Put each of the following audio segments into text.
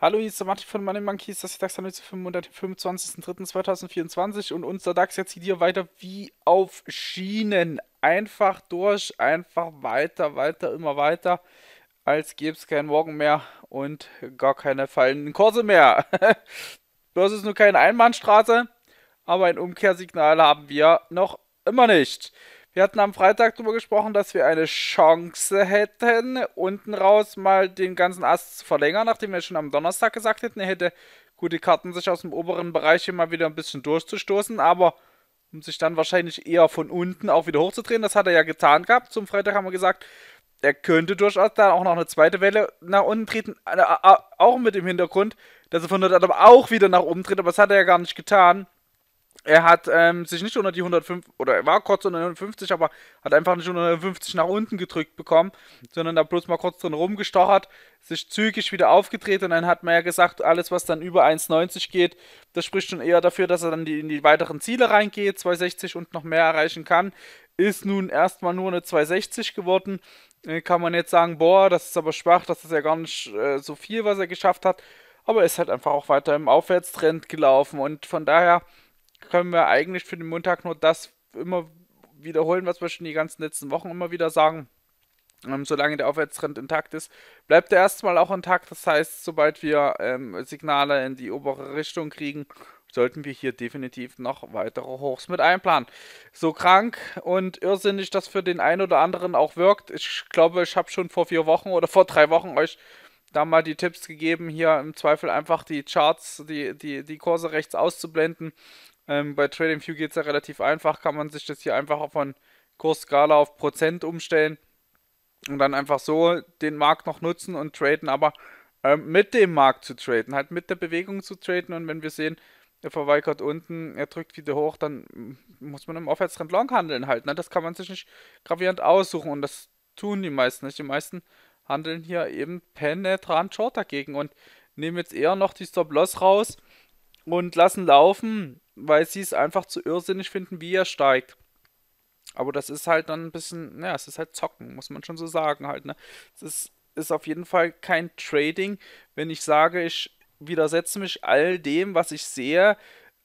Hallo, hier ist der Martin von Money Monkeys, das ist DAX Analyse für Montag, den 25.03.2024 und unser DAX jetzt hier weiter wie auf Schienen. Einfach durch, einfach weiter, weiter, immer weiter, als gäbe es keinen Morgen mehr und gar keine fallenden Kurse mehr. das ist nur keine Einbahnstraße, aber ein Umkehrsignal haben wir noch immer nicht. Wir hatten am Freitag darüber gesprochen, dass wir eine Chance hätten, unten raus mal den ganzen Ast zu verlängern, nachdem wir schon am Donnerstag gesagt hätten, er hätte gute Karten, sich aus dem oberen Bereich immer wieder ein bisschen durchzustoßen, aber um sich dann wahrscheinlich eher von unten auch wieder hochzudrehen. Das hat er ja getan gehabt. Zum Freitag haben wir gesagt, er könnte durchaus dann auch noch eine zweite Welle nach unten treten, äh, äh, auch mit dem Hintergrund, dass er von dort auch wieder nach oben tritt, aber das hat er ja gar nicht getan er hat ähm, sich nicht unter die 105 oder er war kurz unter 150, aber hat einfach nicht unter 150 nach unten gedrückt bekommen, sondern da bloß mal kurz drin rumgestochert, sich zügig wieder aufgedreht und dann hat man ja gesagt, alles was dann über 1,90 geht, das spricht schon eher dafür, dass er dann die, in die weiteren Ziele reingeht, 260 und noch mehr erreichen kann. Ist nun erstmal nur eine 260 geworden. Äh, kann man jetzt sagen, boah, das ist aber schwach, das ist ja gar nicht äh, so viel, was er geschafft hat. Aber er ist halt einfach auch weiter im Aufwärtstrend gelaufen und von daher können wir eigentlich für den Montag nur das immer wiederholen, was wir schon die ganzen letzten Wochen immer wieder sagen. Ähm, solange der Aufwärtstrend intakt ist, bleibt er erstmal auch intakt. Das heißt, sobald wir ähm, Signale in die obere Richtung kriegen, sollten wir hier definitiv noch weitere Hochs mit einplanen. So krank und irrsinnig das für den einen oder anderen auch wirkt. Ich glaube, ich habe schon vor vier Wochen oder vor drei Wochen euch da mal die Tipps gegeben, hier im Zweifel einfach die Charts, die, die, die Kurse rechts auszublenden ähm, bei TradingView geht es ja relativ einfach, kann man sich das hier einfach von Kursskala auf Prozent umstellen und dann einfach so den Markt noch nutzen und traden, aber ähm, mit dem Markt zu traden, halt mit der Bewegung zu traden und wenn wir sehen, er verweigert unten, er drückt wieder hoch, dann muss man im Aufwärtstrend Long handeln halt. Ne? Das kann man sich nicht gravierend aussuchen und das tun die meisten nicht. Die meisten handeln hier eben penetrant Short dagegen und nehmen jetzt eher noch die Stop-Loss raus und lassen laufen weil sie es einfach zu irrsinnig finden, wie er steigt. Aber das ist halt dann ein bisschen, ja, es ist halt zocken, muss man schon so sagen halt, ne? Es ist, ist auf jeden Fall kein Trading, wenn ich sage, ich widersetze mich all dem, was ich sehe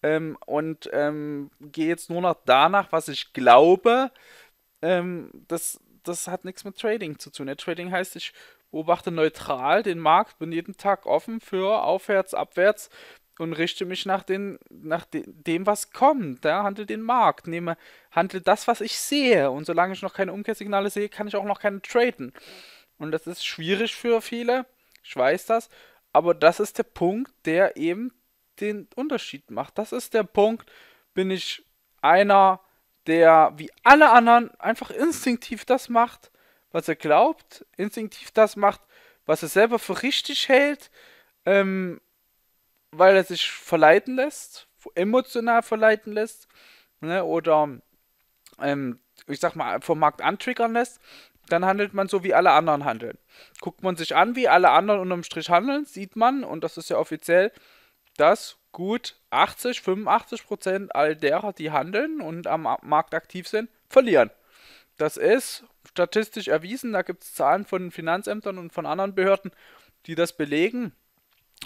ähm, und ähm, gehe jetzt nur noch danach, was ich glaube. Ähm, das, das hat nichts mit Trading zu tun. Ja, Trading heißt, ich beobachte neutral den Markt, bin jeden Tag offen für aufwärts, abwärts, und richte mich nach, den, nach de, dem, was kommt. Ja? Handle den Markt, nehme, handle das, was ich sehe. Und solange ich noch keine Umkehrsignale sehe, kann ich auch noch keine traden. Und das ist schwierig für viele. Ich weiß das. Aber das ist der Punkt, der eben den Unterschied macht. Das ist der Punkt, bin ich einer, der wie alle anderen einfach instinktiv das macht, was er glaubt, instinktiv das macht, was er selber für richtig hält, ähm, weil er sich verleiten lässt, emotional verleiten lässt, ne, oder ähm, ich sag mal, vom Markt antriggern lässt, dann handelt man so, wie alle anderen handeln. Guckt man sich an, wie alle anderen unterm Strich handeln, sieht man, und das ist ja offiziell, dass gut 80, 85 Prozent all derer, die handeln und am Markt aktiv sind, verlieren. Das ist statistisch erwiesen, da gibt es Zahlen von Finanzämtern und von anderen Behörden, die das belegen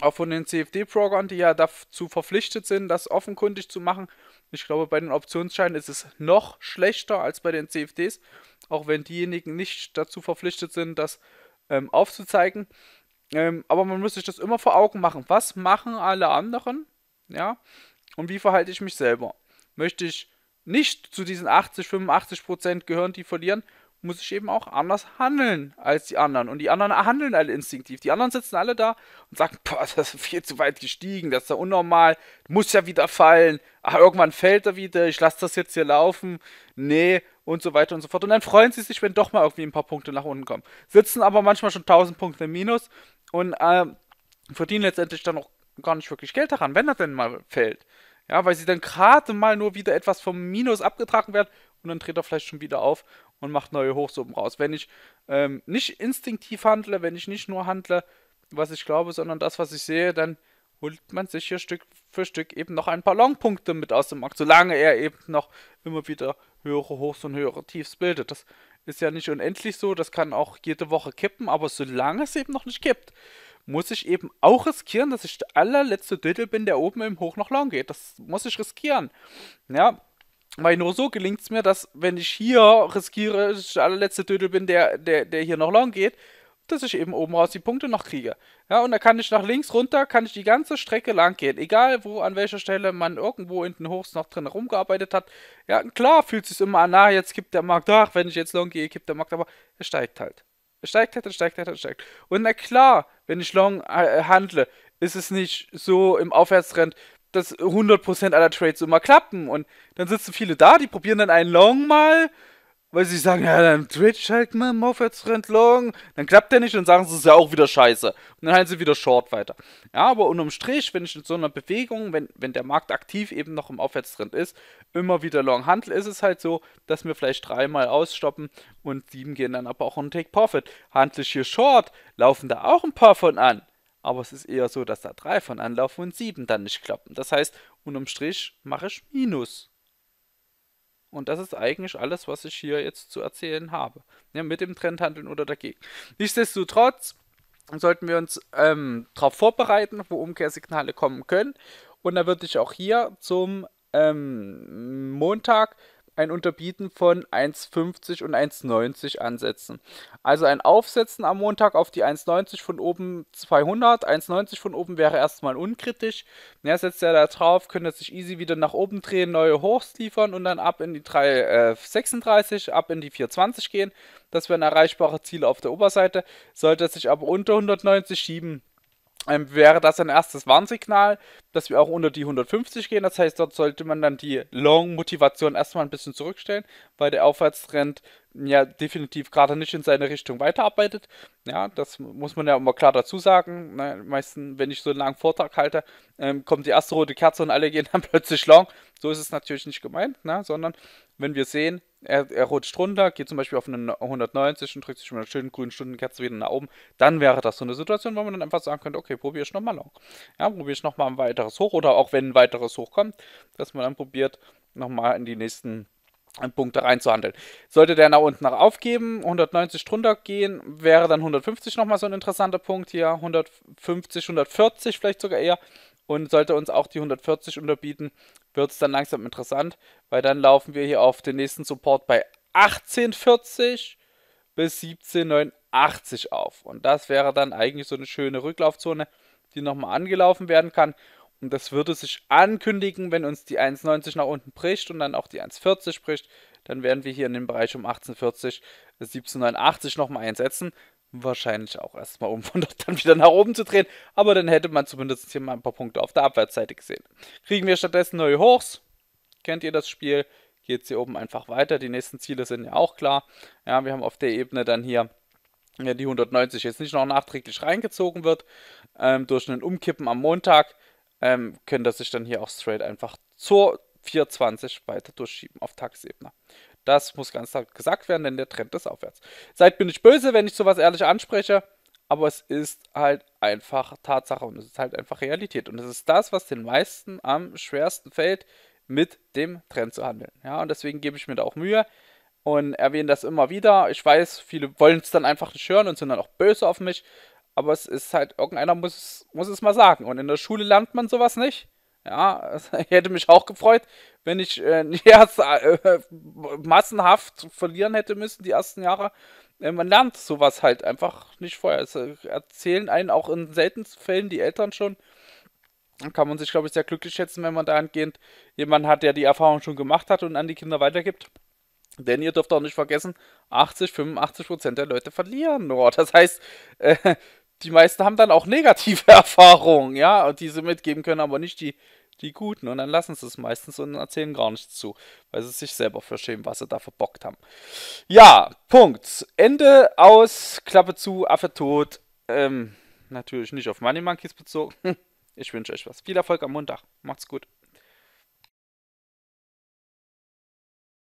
auch von den CFD-Brokern, die ja dazu verpflichtet sind, das offenkundig zu machen. Ich glaube, bei den Optionsscheinen ist es noch schlechter als bei den CFDs, auch wenn diejenigen nicht dazu verpflichtet sind, das ähm, aufzuzeigen. Ähm, aber man muss sich das immer vor Augen machen. Was machen alle anderen? Ja? Und wie verhalte ich mich selber? Möchte ich nicht zu diesen 80, 85 Prozent gehören, die verlieren? muss ich eben auch anders handeln als die anderen. Und die anderen handeln alle instinktiv. Die anderen sitzen alle da und sagen, boah, das ist viel zu weit gestiegen, das ist ja unnormal, muss ja wieder fallen. Ach, irgendwann fällt er wieder, ich lasse das jetzt hier laufen. Nee, und so weiter und so fort. Und dann freuen sie sich, wenn doch mal irgendwie ein paar Punkte nach unten kommen. Sitzen aber manchmal schon 1000 Punkte im Minus und äh, verdienen letztendlich dann auch gar nicht wirklich Geld daran, wenn er denn mal fällt. Ja, weil sie dann gerade mal nur wieder etwas vom Minus abgetragen werden und dann dreht er vielleicht schon wieder auf und macht neue Hochsuppen raus. Wenn ich ähm, nicht instinktiv handle, wenn ich nicht nur handle, was ich glaube, sondern das, was ich sehe, dann holt man sich hier Stück für Stück eben noch ein paar Longpunkte mit aus dem Markt, solange er eben noch immer wieder höhere Hochs und höhere Tiefs bildet. Das ist ja nicht unendlich so, das kann auch jede Woche kippen, aber solange es eben noch nicht kippt, muss ich eben auch riskieren, dass ich der allerletzte Drittel bin, der oben im Hoch noch long geht. Das muss ich riskieren. Ja, weil nur so gelingt es mir, dass, wenn ich hier riskiere, dass ich der allerletzte Dödel bin, der, der, der hier noch lang geht, dass ich eben oben raus die Punkte noch kriege. Ja, und da kann ich nach links runter, kann ich die ganze Strecke lang gehen. Egal wo, an welcher Stelle man irgendwo in den Hochs noch drin rumgearbeitet hat. Ja, klar fühlt es sich immer an, na, ah, jetzt kippt der Markt, ach, wenn ich jetzt long gehe, kippt der Markt, aber er steigt halt. Er steigt halt, er steigt halt, er steigt. Und na klar, wenn ich long äh, handle, ist es nicht so im Aufwärtstrend, dass 100% aller Trades immer klappen. Und dann sitzen viele da, die probieren dann einen Long mal, weil sie sagen, ja, dann Twitch halt mal im Aufwärtstrend Long. Dann klappt der nicht und sagen, es ist ja auch wieder scheiße. Und dann halten sie wieder Short weiter. Ja, aber unterm Strich, wenn ich in so einer Bewegung, wenn, wenn der Markt aktiv eben noch im Aufwärtstrend ist, immer wieder Long handel, ist es halt so, dass wir vielleicht dreimal ausstoppen und sieben gehen dann aber auch in Take Profit. Handle ich hier Short, laufen da auch ein paar von an aber es ist eher so, dass da 3 von anlaufen und 7 dann nicht klappen. Das heißt, unterm Strich mache ich Minus. Und das ist eigentlich alles, was ich hier jetzt zu erzählen habe. Ja, mit dem Trend handeln oder dagegen. Nichtsdestotrotz sollten wir uns ähm, darauf vorbereiten, wo Umkehrsignale kommen können. Und da würde ich auch hier zum ähm, Montag ein Unterbieten von 1,50 und 1,90 ansetzen. Also ein Aufsetzen am Montag auf die 1,90 von oben 200. 1,90 von oben wäre erstmal unkritisch. Er setzt ja da drauf, könnte sich easy wieder nach oben drehen, neue Hochs liefern und dann ab in die 3,36, äh, ab in die 4,20 gehen. Das wären erreichbare Ziele auf der Oberseite. Sollte es sich aber unter 190 schieben, ähm, wäre das ein erstes Warnsignal dass wir auch unter die 150 gehen. Das heißt, dort sollte man dann die Long-Motivation erstmal ein bisschen zurückstellen, weil der Aufwärtstrend ja definitiv gerade nicht in seine Richtung weiterarbeitet. Ja, das muss man ja immer klar dazu sagen. Ne? Meistens, wenn ich so einen langen Vortrag halte, ähm, kommt die erste rote Kerze und alle gehen dann plötzlich long. So ist es natürlich nicht gemeint, ne? sondern wenn wir sehen, er, er rutscht runter, geht zum Beispiel auf einen 190 und drückt sich mit einer schönen grünen Stundenkerze wieder nach oben, dann wäre das so eine Situation, wo man dann einfach sagen könnte, okay, probiere ich nochmal long. Ja, probiere ich nochmal weiter weiteres hoch oder auch wenn ein weiteres hochkommt, dass man dann probiert, nochmal in die nächsten äh, Punkte reinzuhandeln. Sollte der nach unten nach aufgeben, 190 drunter gehen, wäre dann 150 nochmal so ein interessanter Punkt hier, 150, 140 vielleicht sogar eher. Und sollte uns auch die 140 unterbieten, wird es dann langsam interessant, weil dann laufen wir hier auf den nächsten Support bei 1840 bis 1789 auf. Und das wäre dann eigentlich so eine schöne Rücklaufzone, die nochmal angelaufen werden kann. Und das würde sich ankündigen, wenn uns die 1,90 nach unten bricht und dann auch die 1,40 bricht, dann werden wir hier in den Bereich um 18,40, 17,89 nochmal einsetzen. Wahrscheinlich auch erstmal, um von dort dann wieder nach oben zu drehen. Aber dann hätte man zumindest hier mal ein paar Punkte auf der Abwärtsseite gesehen. Kriegen wir stattdessen neue Hochs. Kennt ihr das Spiel? Geht es hier oben einfach weiter. Die nächsten Ziele sind ja auch klar. Ja, wir haben auf der Ebene dann hier ja, die 190 jetzt nicht noch nachträglich reingezogen wird. Ähm, durch einen Umkippen am Montag ähm, können das sich dann hier auch straight einfach zur 420 weiter durchschieben auf Tagesebene. Das muss ganz klar gesagt werden, denn der Trend ist aufwärts. Seid bin ich böse, wenn ich sowas ehrlich anspreche, aber es ist halt einfach Tatsache und es ist halt einfach Realität. Und es ist das, was den meisten am schwersten fällt, mit dem Trend zu handeln. Ja, und deswegen gebe ich mir da auch Mühe und erwähne das immer wieder. Ich weiß, viele wollen es dann einfach nicht hören und sind dann auch böse auf mich, aber es ist halt, irgendeiner muss, muss es mal sagen. Und in der Schule lernt man sowas nicht. Ja, ich hätte mich auch gefreut, wenn ich äh, erst, äh, massenhaft verlieren hätte müssen die ersten Jahre. Äh, man lernt sowas halt einfach nicht vorher. Es äh, erzählen einen auch in seltenen Fällen die Eltern schon. Dann kann man sich, glaube ich, sehr glücklich schätzen, wenn man dahingehend jemanden hat, der die Erfahrung schon gemacht hat und an die Kinder weitergibt. Denn ihr dürft auch nicht vergessen, 80, 85 Prozent der Leute verlieren nur. Oh, das heißt, äh, die meisten haben dann auch negative Erfahrungen, ja, die sie mitgeben können, aber nicht die, die guten. Und dann lassen sie es meistens und erzählen gar nichts zu, weil sie sich selber verschämen, was sie da verbockt haben. Ja, Punkt. Ende aus, Klappe zu, Affe tot. Ähm, natürlich nicht auf Money Monkeys bezogen. Ich wünsche euch was. Viel Erfolg am Montag. Macht's gut.